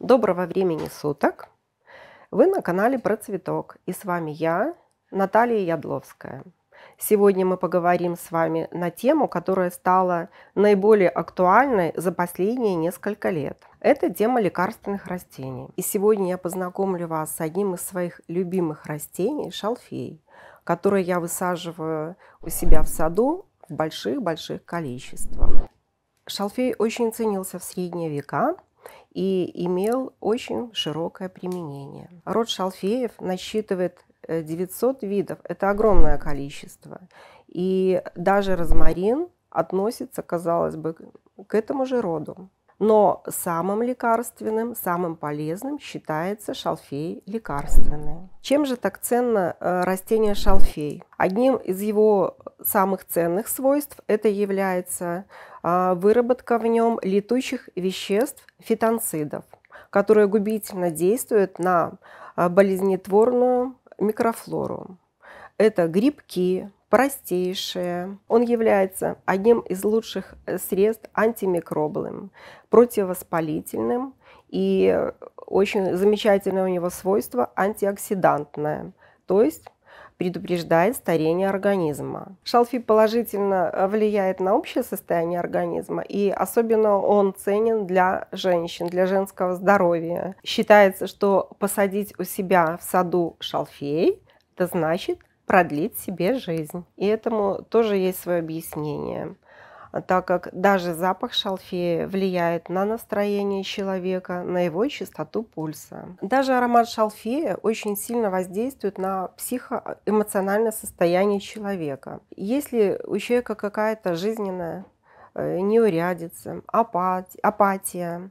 Доброго времени суток! Вы на канале про цветок и с вами я, Наталья Ядловская. Сегодня мы поговорим с вами на тему, которая стала наиболее актуальной за последние несколько лет. Это тема лекарственных растений. И сегодня я познакомлю вас с одним из своих любимых растений – шалфей, который я высаживаю у себя в саду в больших-больших количествах. Шалфей очень ценился в средние века, и имел очень широкое применение. Род шалфеев насчитывает 900 э, видов. Это огромное количество. И даже розмарин относится, казалось бы, к этому же роду. Но самым лекарственным, самым полезным считается шалфей лекарственный. Чем же так ценно э, растение шалфей? Одним из его самых ценных свойств это является а, выработка в нем летучих веществ фитонцидов, которые губительно действуют на а, болезнетворную микрофлору. Это грибки, простейшее. Он является одним из лучших э, средств антимикробным, противовоспалительным и э, очень замечательное у него свойство антиоксидантное, то есть предупреждает старение организма. Шалфит положительно э, влияет на общее состояние организма, и особенно он ценен для женщин, для женского здоровья. Считается, что посадить у себя в саду шалфей это значит продлить себе жизнь. И этому тоже есть свое объяснение а так как даже запах шалфея влияет на настроение человека, на его частоту пульса. Даже аромат шалфея очень сильно воздействует на психоэмоциональное состояние человека. Если у человека какая-то жизненная э, неурядица, апатия,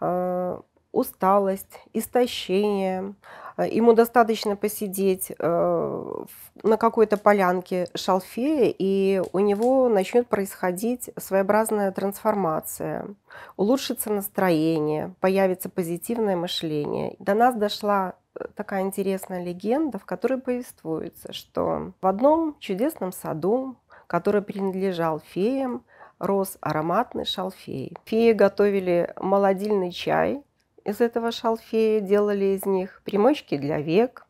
э, усталость, истощение, Э, ему достаточно посидеть э, на какой-то полянке шалфея, и у него начнет происходить своеобразная трансформация. Улучшится настроение, появится позитивное мышление. До нас дошла э, такая интересная легенда, в которой повествуется, что в одном чудесном саду, который принадлежал феям, рос ароматный шалфей. Феи готовили молодильный чай из этого шалфея, делали из них примочки для век,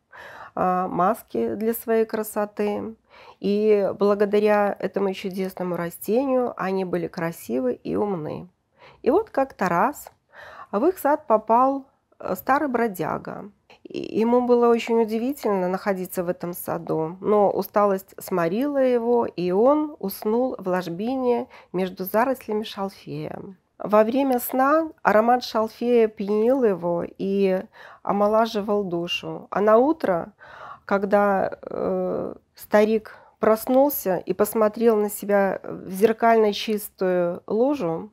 а, маски для своей красоты. И благодаря этому чудесному растению они были красивы и умны. И вот как-то раз в их сад попал э, старый бродяга. И ему было очень удивительно находиться в этом саду, но усталость сморила его, и он уснул в ложбине между зарослями шалфея. Во время сна аромат шалфея пьянил его и омолаживал душу. А на утро, когда э, старик проснулся и посмотрел на себя в зеркально чистую лужу,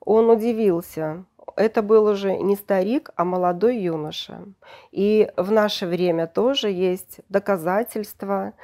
он удивился. Это был уже не старик, а молодой юноша. И в наше время тоже есть доказательства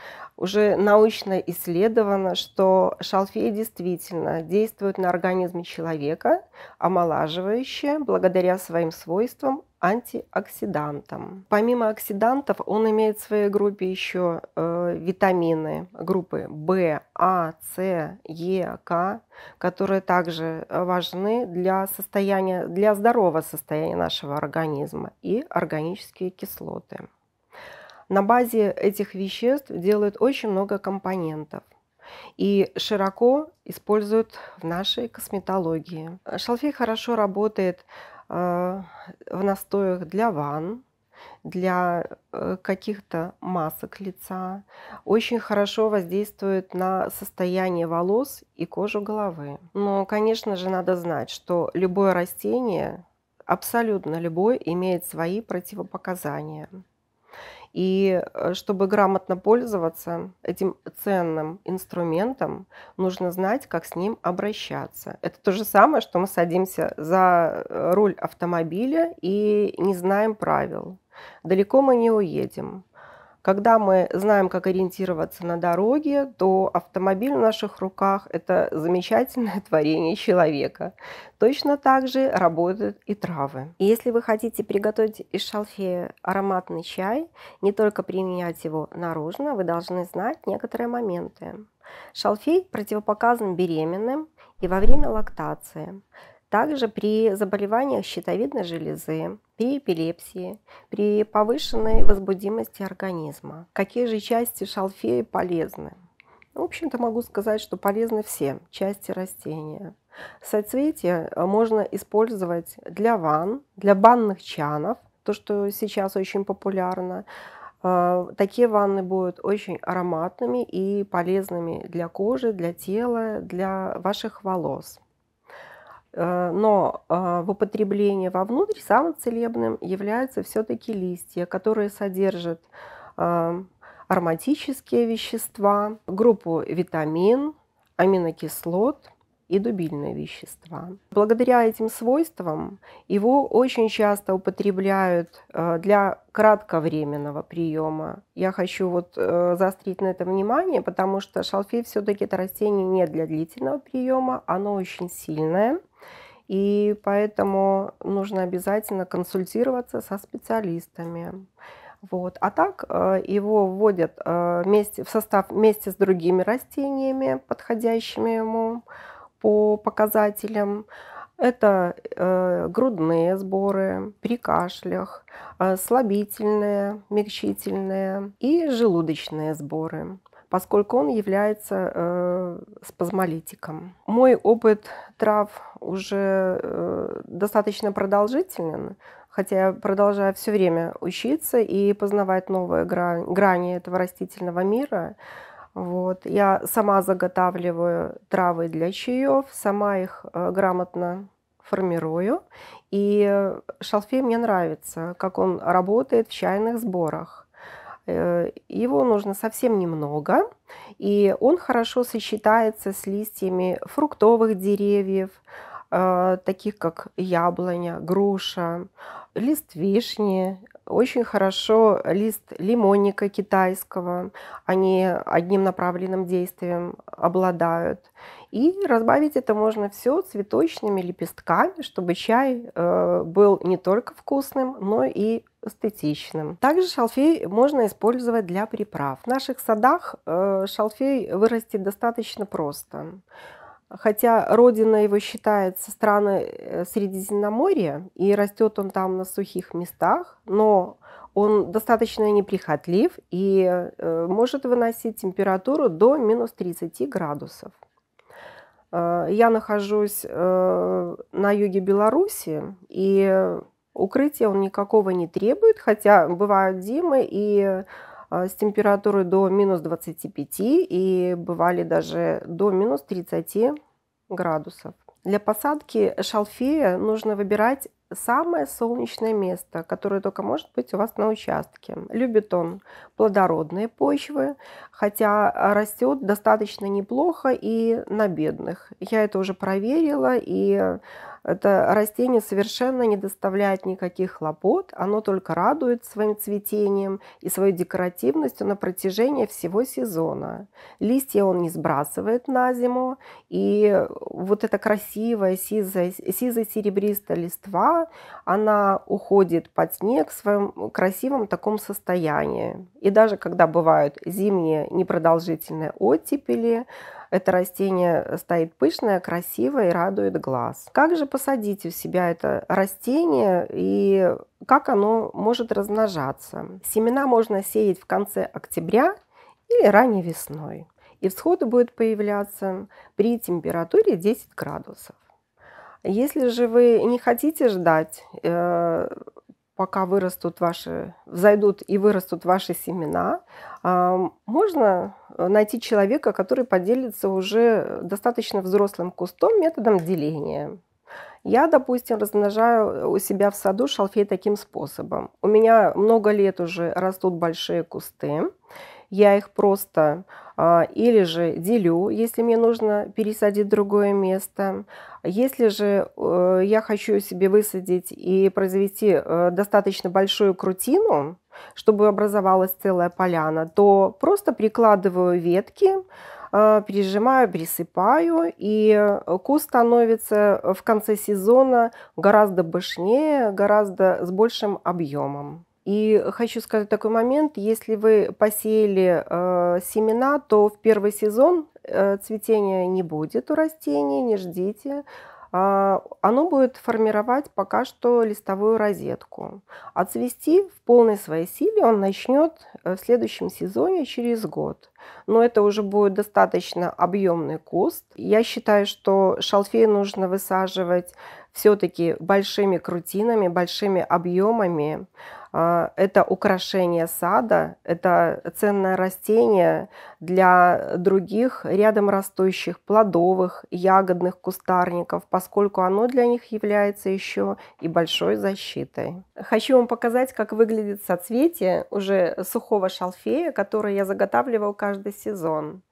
уже научно исследовано, что шалфей действительно действует на организме человека, омолаживающе, благодаря своим свойствам антиоксидантам. Помимо оксидантов, он имеет в своей группе еще э, витамины группы В, А, С, Е, К, которые также важны для состояния, для здорового состояния нашего организма и органические кислоты. На базе этих веществ делают очень много компонентов и широко используют в нашей косметологии. Шалфей хорошо работает э, в настоях для ванн, для э, каких-то масок лица. Очень хорошо воздействует на состояние волос и кожу головы. Но, конечно же, надо знать, что любое растение, абсолютно любое, имеет свои противопоказания. И э, чтобы грамотно пользоваться этим ценным инструментом, нужно знать, как с ним обращаться. Это то же самое, что мы садимся за э, руль автомобиля и не знаем правил. Далеко мы не уедем. Когда мы знаем, как ориентироваться на дороге, то автомобиль в наших руках – это замечательное творение человека. Точно так же работают и травы. И если вы хотите приготовить из шалфея ароматный чай, не только применять его наружно, вы должны знать некоторые моменты. Шалфей противопоказан беременным и во время лактации. Также при заболеваниях щитовидной железы, при эпилепсии, при повышенной возбудимости организма. Какие же части шалфея полезны? В общем-то могу сказать, что полезны все части растения. Соцветия э, можно использовать для ванн, для банных чанов, то, что сейчас очень популярно. Э, такие ванны будут очень ароматными и полезными для кожи, для тела, для ваших волос. Э, но э, в употреблении вовнутрь самым целебным являются все-таки листья, которые содержат эм, ароматические вещества, группу витамин, аминокислот и дубильные вещества. Благодаря этим свойствам его очень часто употребляют э, для кратковременного приема. Я хочу вот заострить на это внимание, потому что шалфей все-таки это растение не для длительного приема, оно очень сильное. И поэтому нужно обязательно консультироваться со специалистами. Вот. А так э, его вводят э, вместе, в состав вместе с другими растениями, подходящими ему по показателям. Это э, грудные сборы при кашлях, э, слабительные, мягчительные и желудочные сборы поскольку он является э, спазмолитиком. Мой опыт трав уже э, достаточно продолжителен, хотя я продолжаю все время учиться и познавать новые грани, грани этого растительного мира. Вот. Я сама заготавливаю травы для чаев, сама их э, грамотно формирую. И шалфей мне нравится, как он работает в чайных сборах. Э, его нужно совсем немного, и он хорошо сочетается с листьями фруктовых деревьев, э, таких как яблоня, груша, лист вишни, очень хорошо лист лимонника китайского. Они одним направленным действием обладают. И разбавить это можно все цветочными лепестками, чтобы чай э, был не только вкусным, но и эстетичным. Также шалфей можно использовать для приправ. В наших садах э, шалфей вырастет достаточно просто. Хотя родина его считается страны э, Средиземноморья, и растет он там на сухих местах, но он достаточно неприхотлив и э, может выносить температуру до минус 30 градусов. Я нахожусь на юге Беларуси, и Укрытия он никакого не требует, хотя бывают зимы и э, с температурой до минус 25 и бывали даже до минус 30 градусов. Для посадки шалфея нужно выбирать самое солнечное место, которое только может быть у вас на участке. Любит он плодородные почвы, хотя растет достаточно неплохо и на бедных. Я это уже проверила, и это растение совершенно не доставляет никаких хлопот, оно только радует своим цветением и своей декоративностью на протяжении всего сезона. Листья он не сбрасывает на зиму, и вот эта красивая сизо-серебристая листва, она уходит под снег в своем красивом таком состоянии. И даже когда бывают зимние непродолжительные оттепели, это растение стоит пышное, красивое и радует глаз. Как же посадить в себя это растение и как оно может размножаться? Семена можно сеять в конце октября или ранней весной. И всходы будут появляться при температуре 10 градусов. Если же вы не хотите ждать э, пока вырастут ваши, взойдут и вырастут ваши семена, можно э, найти человека, который поделится уже достаточно взрослым кустом методом деления. Я, допустим, размножаю у себя в саду шалфей таким способом. У меня много лет уже растут большие кусты. Я их просто а, или же делю, если мне нужно пересадить другое место. Если же э, я хочу себе высадить и произвести э, достаточно большую крутину, чтобы образовалась целая поляна, то просто прикладываю ветки, э, пережимаю, присыпаю, и куст становится в конце сезона гораздо бышнее, гораздо с большим объемом. И хочу сказать такой момент, если вы посеяли э, семена, то в первый сезон Э, цветения не будет у растений, не ждите. А, оно будет формировать пока что листовую розетку. Отцвести а в полной своей силе он начнет э, в следующем сезоне через год. Но это уже будет достаточно объемный куст. Я считаю, что шалфей нужно высаживать все-таки большими крутинами, большими объемами. А, это украшение сада, это ценное растение для других рядом растущих плодовых, ягодных кустарников, поскольку оно для них является еще и большой защитой. Хочу вам показать, как выглядит соцветие уже сухого шалфея, которое я заготавливал каждый сезон.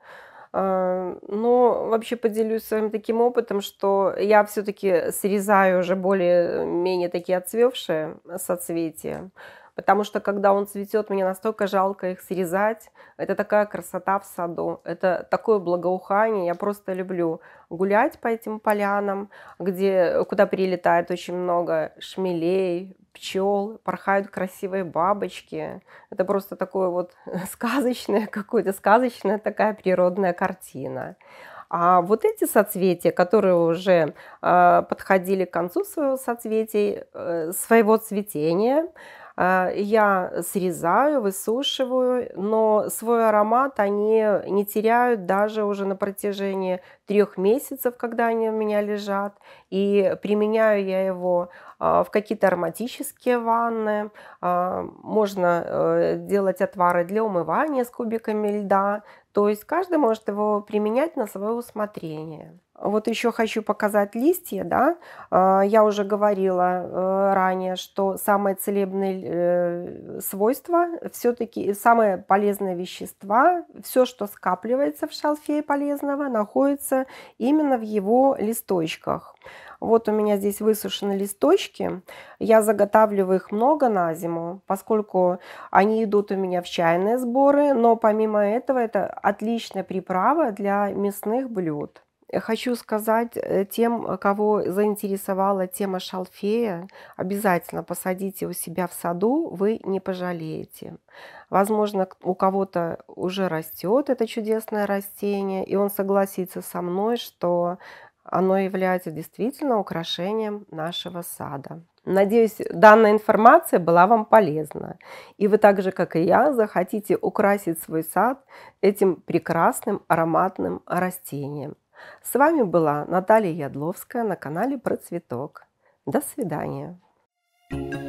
Э, но вообще поделюсь с вами таким опытом, что я все-таки срезаю уже более-менее такие отцвевшие соцветия. Потому что когда он цветет, мне настолько жалко их срезать. Это такая красота в саду. Это такое благоухание. Я просто люблю гулять по этим полянам, где, куда прилетает очень много шмелей, пчел, порхают красивые бабочки. Это просто такое вот сказочное какое-то, сказочная такая природная картина. А вот эти соцветия, которые уже э, подходили к концу своего соцветия, э, своего цветения, Э, я срезаю, высушиваю, но свой аромат они не теряют даже уже на протяжении трех месяцев, когда они у меня лежат. И применяю я его э, в какие-то ароматические ванны. Э, можно делать отвары для умывания с кубиками льда, то есть каждый может его применять на свое усмотрение. Вот еще хочу показать листья, да. А, я уже говорила э, ранее, что самое целебное э, свойство, все-таки самые полезные вещества, все, что скапливается в шалфее полезного, находится именно в его листочках. Вот у меня здесь высушены листочки. Я заготавливаю их много на зиму, поскольку они идут у меня в чайные сборы, но помимо этого это отличная приправа для мясных блюд. Хочу сказать э, тем, кого заинтересовала тема шалфея, обязательно посадите у себя в саду, вы не пожалеете. Возможно, у кого-то уже растет это чудесное растение, и он согласится со мной, что оно является действительно украшением нашего сада. Надеюсь, данная информация была вам полезна. И вы так же, как и я, захотите украсить свой сад этим прекрасным ароматным растением. С вами была Наталья Ядловская на канале Процветок. До свидания. thank you